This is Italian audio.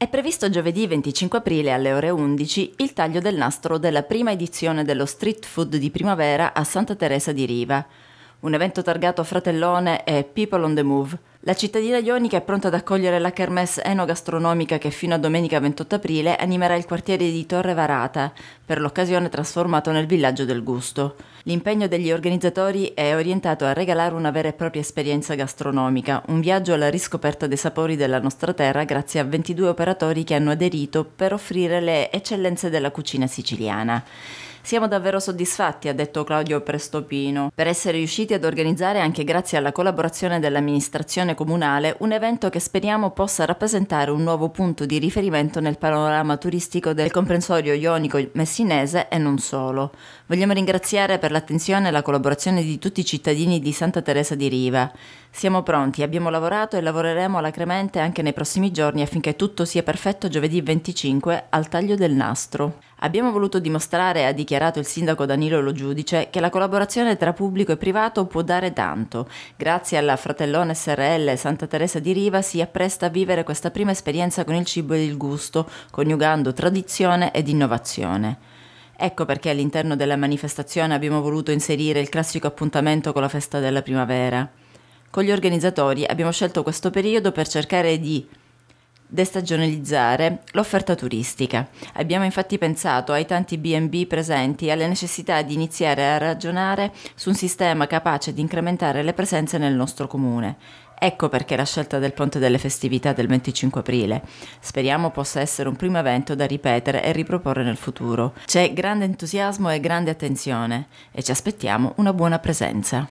È previsto giovedì 25 aprile alle ore 11 il taglio del nastro della prima edizione dello Street Food di primavera a Santa Teresa di Riva, un evento targato Fratellone e People on the Move, la cittadina ionica è pronta ad accogliere la kermesse enogastronomica che fino a domenica 28 aprile animerà il quartiere di Torre Varata, per l'occasione trasformato nel villaggio del gusto. L'impegno degli organizzatori è orientato a regalare una vera e propria esperienza gastronomica, un viaggio alla riscoperta dei sapori della nostra terra grazie a 22 operatori che hanno aderito per offrire le eccellenze della cucina siciliana. Siamo davvero soddisfatti, ha detto Claudio Prestopino, per essere riusciti ad organizzare anche grazie alla collaborazione dell'amministrazione comunale un evento che speriamo possa rappresentare un nuovo punto di riferimento nel panorama turistico del comprensorio ionico messinese e non solo. Vogliamo ringraziare per l'attenzione e la collaborazione di tutti i cittadini di Santa Teresa di Riva. Siamo pronti, abbiamo lavorato e lavoreremo alacremente anche nei prossimi giorni affinché tutto sia perfetto giovedì 25 al taglio del nastro. Abbiamo voluto dimostrare, ha dichiarare dichiarato il sindaco Danilo Lo Giudice che la collaborazione tra pubblico e privato può dare tanto. Grazie alla fratellona SRL Santa Teresa di Riva si appresta a vivere questa prima esperienza con il cibo e il gusto, coniugando tradizione ed innovazione. Ecco perché all'interno della manifestazione abbiamo voluto inserire il classico appuntamento con la festa della primavera. Con gli organizzatori abbiamo scelto questo periodo per cercare di destagionalizzare l'offerta turistica. Abbiamo infatti pensato ai tanti BB presenti e alla necessità di iniziare a ragionare su un sistema capace di incrementare le presenze nel nostro comune. Ecco perché la scelta del Ponte delle Festività del 25 aprile. Speriamo possa essere un primo evento da ripetere e riproporre nel futuro. C'è grande entusiasmo e grande attenzione e ci aspettiamo una buona presenza.